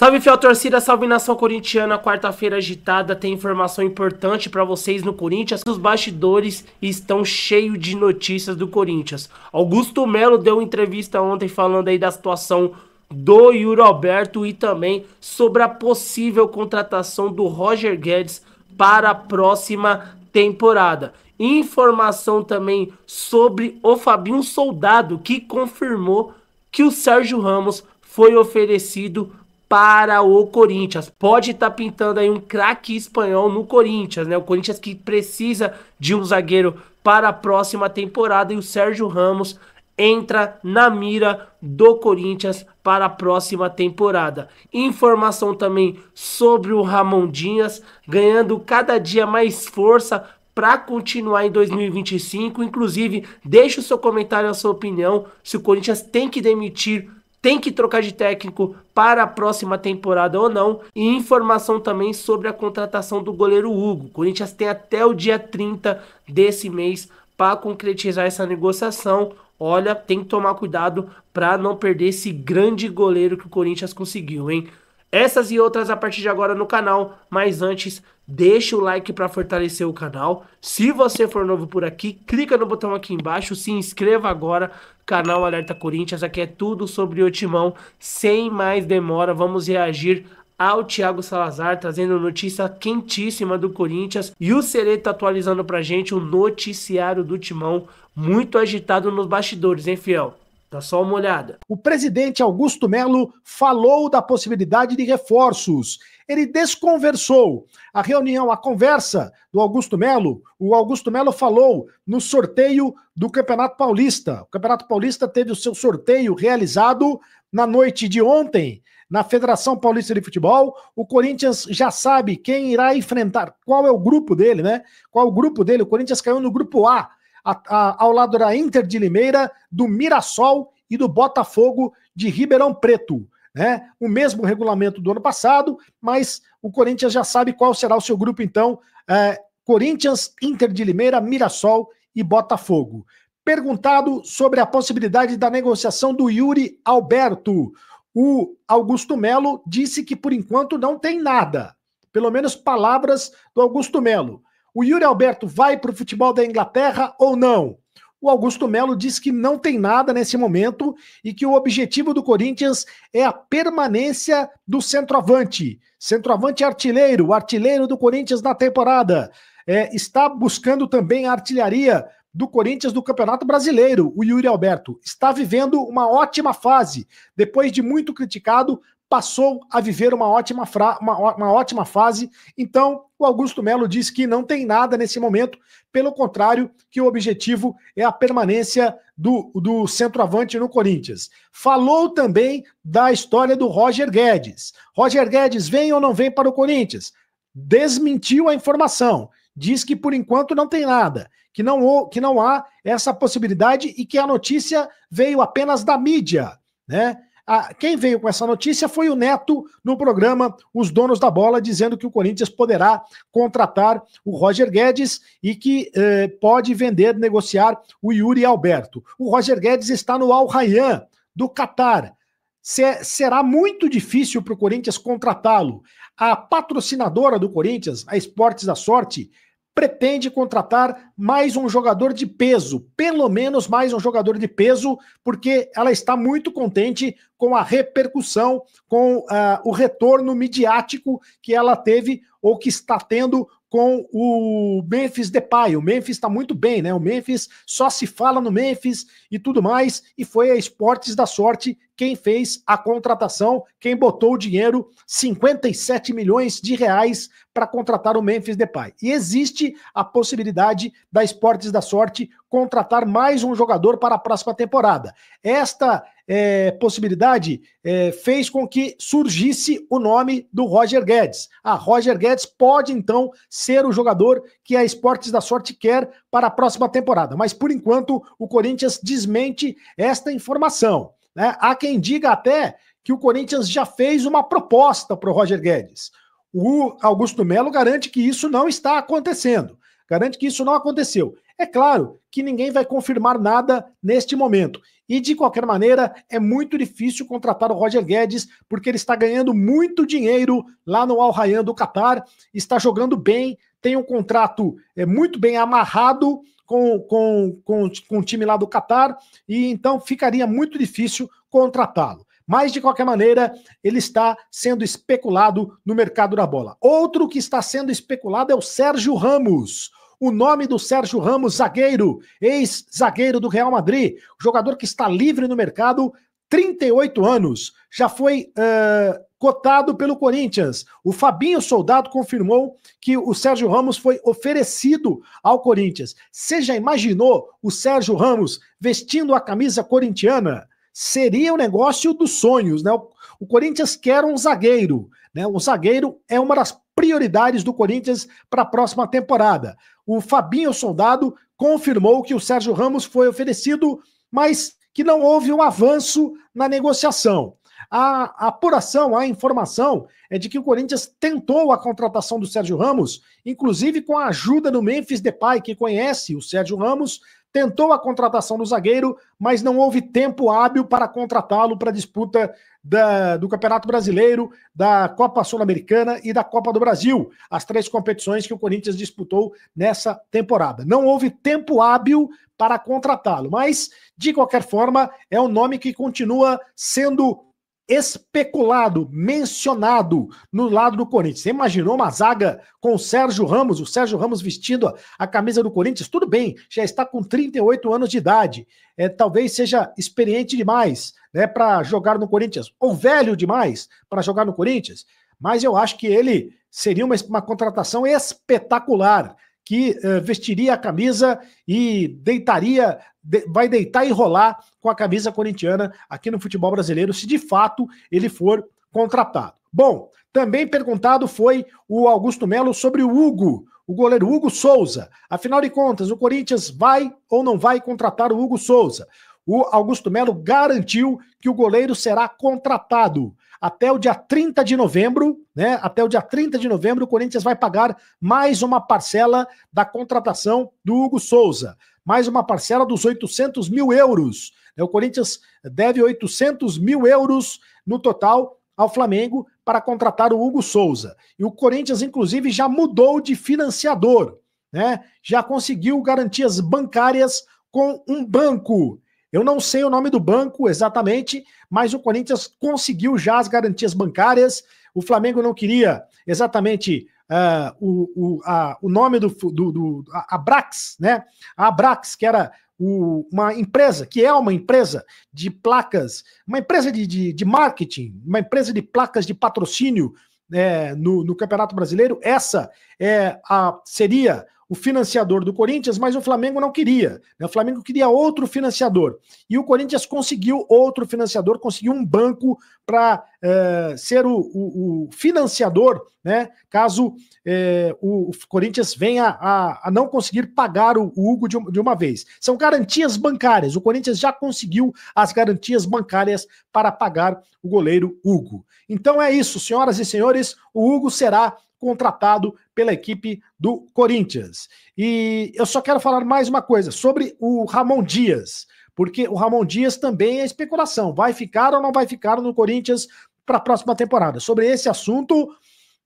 Salve fiel torcida, salve nação corintiana. Quarta-feira agitada, tem informação importante para vocês no Corinthians. Os bastidores estão cheios de notícias do Corinthians. Augusto Melo deu entrevista ontem falando aí da situação do Yuri Alberto e também sobre a possível contratação do Roger Guedes para a próxima temporada. Informação também sobre o Fabinho Soldado que confirmou que o Sérgio Ramos foi oferecido para o Corinthians. Pode estar tá pintando aí um craque espanhol no Corinthians, né? O Corinthians que precisa de um zagueiro para a próxima temporada e o Sérgio Ramos entra na mira do Corinthians para a próxima temporada. Informação também sobre o Ramon Dias, ganhando cada dia mais força para continuar em 2025. Inclusive, deixe o seu comentário, a sua opinião, se o Corinthians tem que demitir tem que trocar de técnico para a próxima temporada ou não. E informação também sobre a contratação do goleiro Hugo. O Corinthians tem até o dia 30 desse mês para concretizar essa negociação. Olha, tem que tomar cuidado para não perder esse grande goleiro que o Corinthians conseguiu, hein? Essas e outras a partir de agora no canal, mas antes, deixa o like para fortalecer o canal. Se você for novo por aqui, clica no botão aqui embaixo, se inscreva agora, canal Alerta Corinthians, aqui é tudo sobre o Timão. Sem mais demora, vamos reagir ao Thiago Salazar, trazendo notícia quentíssima do Corinthians. E o Sereto atualizando pra gente o noticiário do Timão, muito agitado nos bastidores, hein, fiel? Dá só uma olhada. O presidente Augusto Melo falou da possibilidade de reforços. Ele desconversou. A reunião, a conversa do Augusto Melo, o Augusto Melo falou no sorteio do Campeonato Paulista. O Campeonato Paulista teve o seu sorteio realizado na noite de ontem na Federação Paulista de Futebol. O Corinthians já sabe quem irá enfrentar, qual é o grupo dele, né? Qual é o grupo dele? O Corinthians caiu no grupo A a, a, ao lado da Inter de Limeira, do Mirassol e do Botafogo de Ribeirão Preto. Né? O mesmo regulamento do ano passado, mas o Corinthians já sabe qual será o seu grupo, então. É, Corinthians, Inter de Limeira, Mirassol e Botafogo. Perguntado sobre a possibilidade da negociação do Yuri Alberto, o Augusto Melo disse que por enquanto não tem nada, pelo menos palavras do Augusto Melo. O Yuri Alberto vai para o futebol da Inglaterra ou não? O Augusto Melo diz que não tem nada nesse momento e que o objetivo do Corinthians é a permanência do centroavante. Centroavante artilheiro, artilheiro do Corinthians na temporada. É, está buscando também a artilharia do Corinthians do Campeonato Brasileiro, o Yuri Alberto. Está vivendo uma ótima fase, depois de muito criticado passou a viver uma ótima, fra, uma, uma ótima fase. Então, o Augusto Melo diz que não tem nada nesse momento, pelo contrário, que o objetivo é a permanência do, do centroavante no Corinthians. Falou também da história do Roger Guedes. Roger Guedes vem ou não vem para o Corinthians? Desmentiu a informação. Diz que por enquanto não tem nada, que não, que não há essa possibilidade e que a notícia veio apenas da mídia, né? Ah, quem veio com essa notícia foi o Neto no programa Os Donos da Bola, dizendo que o Corinthians poderá contratar o Roger Guedes e que eh, pode vender, negociar o Yuri Alberto. O Roger Guedes está no Al Rayyan, do Catar. Se, será muito difícil para o Corinthians contratá-lo. A patrocinadora do Corinthians, a Esportes da Sorte, pretende contratar mais um jogador de peso, pelo menos mais um jogador de peso, porque ela está muito contente com a repercussão, com uh, o retorno midiático que ela teve ou que está tendo com o Memphis Depay. O Memphis está muito bem, né? O Memphis só se fala no Memphis e tudo mais, e foi a Esportes da Sorte quem fez a contratação, quem botou o dinheiro, 57 milhões de reais para contratar o Memphis Depay. E existe a possibilidade da Esportes da Sorte contratar mais um jogador para a próxima temporada. Esta é, possibilidade é, fez com que surgisse o nome do Roger Guedes. A ah, Roger Guedes pode então ser o jogador que a Esportes da Sorte quer para a próxima temporada, mas por enquanto o Corinthians desmente esta informação. Né? Há quem diga até que o Corinthians já fez uma proposta para o Roger Guedes. O Augusto Melo garante que isso não está acontecendo, garante que isso não aconteceu. É claro que ninguém vai confirmar nada neste momento. E de qualquer maneira, é muito difícil contratar o Roger Guedes, porque ele está ganhando muito dinheiro lá no Al Rayyan do Catar, está jogando bem, tem um contrato é, muito bem amarrado com, com, com, com o time lá do Catar, e então ficaria muito difícil contratá-lo. Mas, de qualquer maneira, ele está sendo especulado no mercado da bola. Outro que está sendo especulado é o Sérgio Ramos. O nome do Sérgio Ramos, zagueiro, ex-zagueiro do Real Madrid, jogador que está livre no mercado 38 anos, já foi uh, cotado pelo Corinthians. O Fabinho Soldado confirmou que o Sérgio Ramos foi oferecido ao Corinthians. Você já imaginou o Sérgio Ramos vestindo a camisa corintiana? Seria o um negócio dos sonhos, né? O Corinthians quer um zagueiro, né? Um zagueiro é uma das prioridades do Corinthians para a próxima temporada. O Fabinho Soldado confirmou que o Sérgio Ramos foi oferecido, mas que não houve um avanço na negociação. A apuração, a informação é de que o Corinthians tentou a contratação do Sérgio Ramos, inclusive com a ajuda do Memphis Depay, que conhece o Sérgio Ramos, tentou a contratação do zagueiro, mas não houve tempo hábil para contratá-lo para a disputa da, do Campeonato Brasileiro, da Copa Sul-Americana e da Copa do Brasil, as três competições que o Corinthians disputou nessa temporada. Não houve tempo hábil para contratá-lo, mas, de qualquer forma, é um nome que continua sendo especulado, mencionado no lado do Corinthians. Você imaginou uma zaga com o Sérgio Ramos, o Sérgio Ramos vestindo a camisa do Corinthians? Tudo bem, já está com 38 anos de idade. É, talvez seja experiente demais né, para jogar no Corinthians, ou velho demais para jogar no Corinthians, mas eu acho que ele seria uma, uma contratação espetacular que uh, vestiria a camisa e deitaria, de, vai deitar e rolar com a camisa corintiana aqui no futebol brasileiro, se de fato ele for contratado. Bom, também perguntado foi o Augusto Melo sobre o Hugo, o goleiro Hugo Souza. Afinal de contas, o Corinthians vai ou não vai contratar o Hugo Souza? O Augusto Melo garantiu que o goleiro será contratado até o dia 30 de novembro, né? Até o dia 30 de novembro, o Corinthians vai pagar mais uma parcela da contratação do Hugo Souza, mais uma parcela dos 800 mil euros. É, o Corinthians deve 800 mil euros no total ao Flamengo para contratar o Hugo Souza. E o Corinthians, inclusive, já mudou de financiador, né? Já conseguiu garantias bancárias com um banco. Eu não sei o nome do banco exatamente, mas o Corinthians conseguiu já as garantias bancárias. O Flamengo não queria exatamente uh, o, o, a, o nome do, do, do Abrax, né? A Brax que era o, uma empresa, que é uma empresa de placas, uma empresa de, de, de marketing, uma empresa de placas de patrocínio é, no, no, Campeonato Brasileiro. Essa é a, seria o financiador do Corinthians, mas o Flamengo não queria. Né? O Flamengo queria outro financiador. E o Corinthians conseguiu outro financiador, conseguiu um banco para é, ser o, o, o, financiador, né? Caso é, o Corinthians venha a, a, não conseguir pagar o, o Hugo de, de, uma vez. São garantias bancárias. O Corinthians já conseguiu as garantias bancárias para pagar o goleiro Hugo. Então é isso, senhoras e senhores. O Hugo será contratado pela equipe do Corinthians. E eu só quero falar mais uma coisa sobre o Ramon Dias porque o Ramon Dias também é especulação. Vai ficar ou não vai ficar no Corinthians? para a próxima temporada. Sobre esse assunto,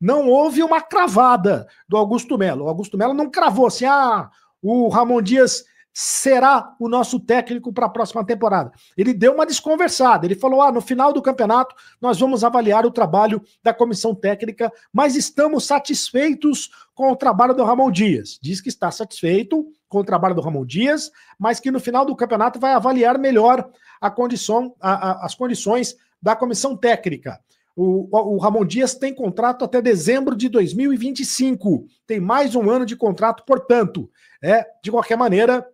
não houve uma cravada do Augusto Melo. O Augusto Melo não cravou assim, ah, o Ramon Dias será o nosso técnico para a próxima temporada. Ele deu uma desconversada, ele falou: "Ah, no final do campeonato nós vamos avaliar o trabalho da comissão técnica, mas estamos satisfeitos com o trabalho do Ramon Dias". Diz que está satisfeito com o trabalho do Ramon Dias, mas que no final do campeonato vai avaliar melhor a condição, a, a, as condições da comissão técnica. O, o, Ramon Dias tem contrato até dezembro de 2025. Tem mais um ano de contrato, portanto. É, de qualquer maneira,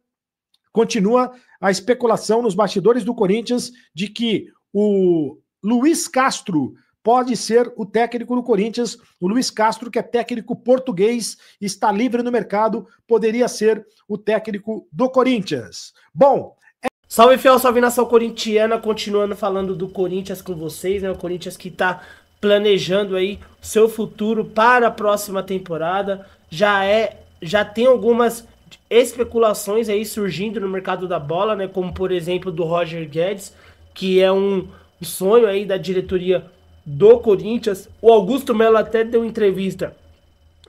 continua a especulação nos bastidores do Corinthians de que o Luiz Castro pode ser o técnico do Corinthians. O Luiz Castro, que é técnico português, está livre no mercado, poderia ser o técnico do Corinthians. Bom, Salve, fiel, salve nação corintiana. Continuando falando do Corinthians com vocês, né? O Corinthians que tá planejando aí seu futuro para a próxima temporada. Já é, já tem algumas especulações aí surgindo no mercado da bola, né? Como por exemplo do Roger Guedes, que é um sonho aí da diretoria do Corinthians. O Augusto Melo até deu entrevista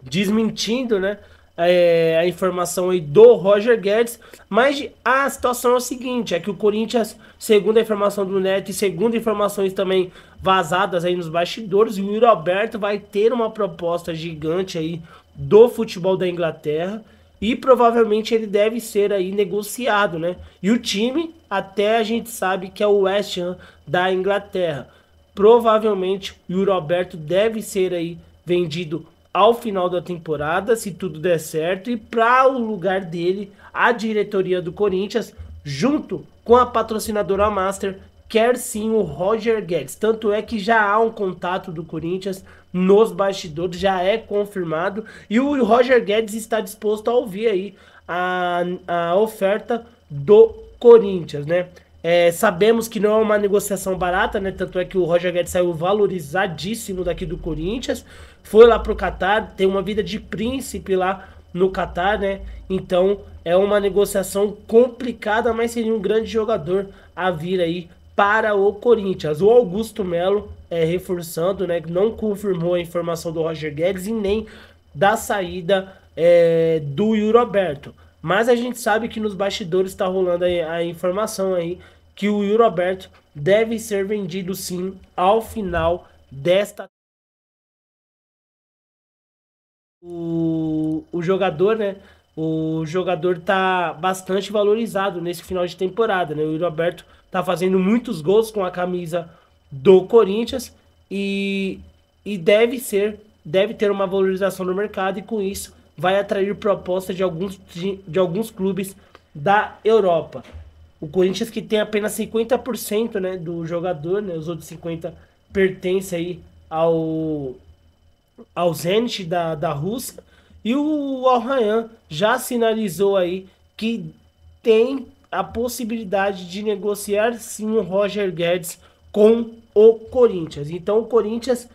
desmentindo, né? é, a informação aí do Roger Guedes, mas a situação é a seguinte, é que o Corinthians, segundo a informação do Neto e segundo informações também vazadas aí nos bastidores, o Yuri Alberto vai ter uma proposta gigante aí do futebol da Inglaterra, e provavelmente ele deve ser aí negociado, né? E o time, até a gente sabe que é o West Ham da Inglaterra. Provavelmente o Alberto deve ser aí vendido ao final da temporada, se tudo der certo, e para o lugar dele, a diretoria do Corinthians, junto com a patrocinadora Master, quer sim o Roger Guedes. Tanto é que já há um contato do Corinthians nos bastidores, já é confirmado, e o Roger Guedes está disposto a ouvir aí a, a oferta do Corinthians, né? É, sabemos que não é uma negociação barata, né? Tanto é que o Roger Guedes saiu valorizadíssimo daqui do Corinthians, foi lá pro Catar, tem uma vida de príncipe lá no Catar, né? Então é uma negociação complicada, mas seria um grande jogador a vir aí para o Corinthians. O Augusto Melo é, reforçando, né? Não confirmou a informação do Roger Guedes e nem da saída é, do Yuri Roberto. Mas a gente sabe que nos bastidores está rolando a, informação aí que o Will Roberto deve ser vendido sim ao final desta. O, o jogador, né? O jogador tá bastante valorizado nesse final de temporada, né? O Will Roberto tá fazendo muitos gols com a camisa do Corinthians e, e deve ser, deve ter uma valorização no mercado e com isso vai atrair propostas de alguns, de, de alguns clubes da Europa. O Corinthians que tem apenas 50% né, do jogador, né, os outros 50% pertencem aí ao, ao Zenit da, da Rússia. E o Al já sinalizou aí que tem a possibilidade de negociar sim o Roger Guedes com o Corinthians. Então o Corinthians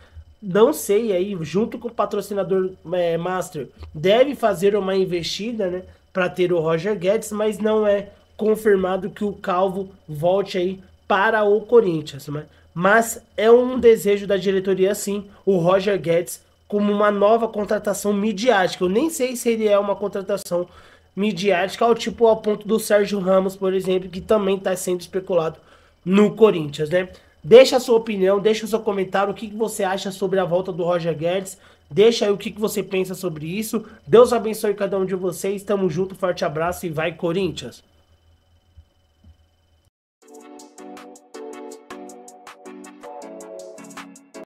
não sei aí, junto com o patrocinador é, Master, deve fazer uma investida, né, para ter o Roger Guedes, mas não é confirmado que o Calvo volte aí para o Corinthians, né? Mas é um desejo da diretoria sim, o Roger Guedes como uma nova contratação midiática. Eu nem sei se ele é uma contratação midiática ao tipo ao ponto do Sérgio Ramos, por exemplo, que também está sendo especulado no Corinthians, né? Deixa a sua opinião, deixa o seu comentário, o que, que você acha sobre a volta do Roger Guedes. Deixa aí o que, que você pensa sobre isso. Deus abençoe cada um de vocês. Tamo junto, forte abraço e vai, Corinthians!